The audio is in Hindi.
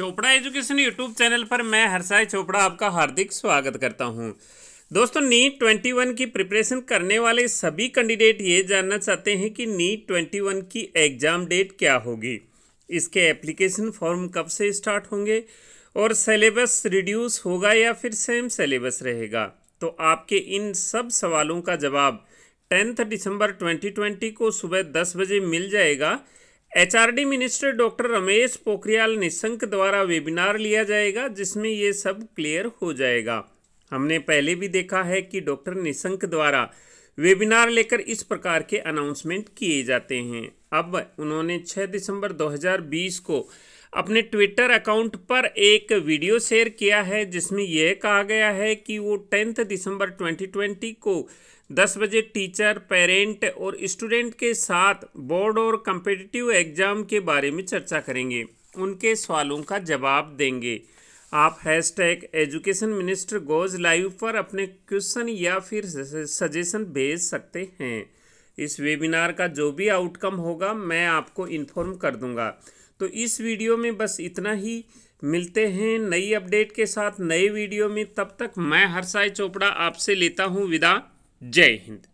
चोपड़ा एजुकेशन यूट्यूब चैनल पर मैं हरसाई चोपड़ा आपका हार्दिक स्वागत करता हूं। दोस्तों नीट वन की प्रिपरेशन करने वाले सभी कैंडिडेट ये जानना चाहते हैं कि नीट वन की एग्ज़ाम डेट क्या होगी इसके एप्लीकेशन फॉर्म कब से स्टार्ट होंगे और सिलेबस रिड्यूस होगा या फिर सेम सिलेबस रहेगा तो आपके इन सब सवालों का जवाब टेंथ दिसंबर 2020 को सुबह दस बजे मिल जाएगा HRD minister doctor Ramesh Pokhriyal Nishank द्वारा वेबिनार लिया जाएगा जिसमें ये सब क्लियर हो जाएगा हमने पहले भी देखा है कि डॉक्टर निशंक द्वारा वेबिनार लेकर इस प्रकार के अनाउंसमेंट किए जाते हैं अब उन्होंने 6 दिसंबर 2020 को अपने ट्विटर अकाउंट पर एक वीडियो शेयर किया है जिसमें यह कहा गया है कि वो टेंथ दिसंबर 2020 को 10 बजे टीचर पेरेंट और स्टूडेंट के साथ बोर्ड और कंपिटिटिव एग्ज़ाम के बारे में चर्चा करेंगे उनके सवालों का जवाब देंगे आप hash tag education minister goes live पर अपने क्वेश्चन या फिर सजेशन भेज सकते हैं इस वेबिनार का जो भी आउटकम होगा मैं आपको इन्फॉर्म कर दूंगा तो इस वीडियो में बस इतना ही मिलते हैं नई अपडेट के साथ नए वीडियो में तब तक मैं हर्षाय चोपड़ा आपसे लेता हूँ विदा जय हिंद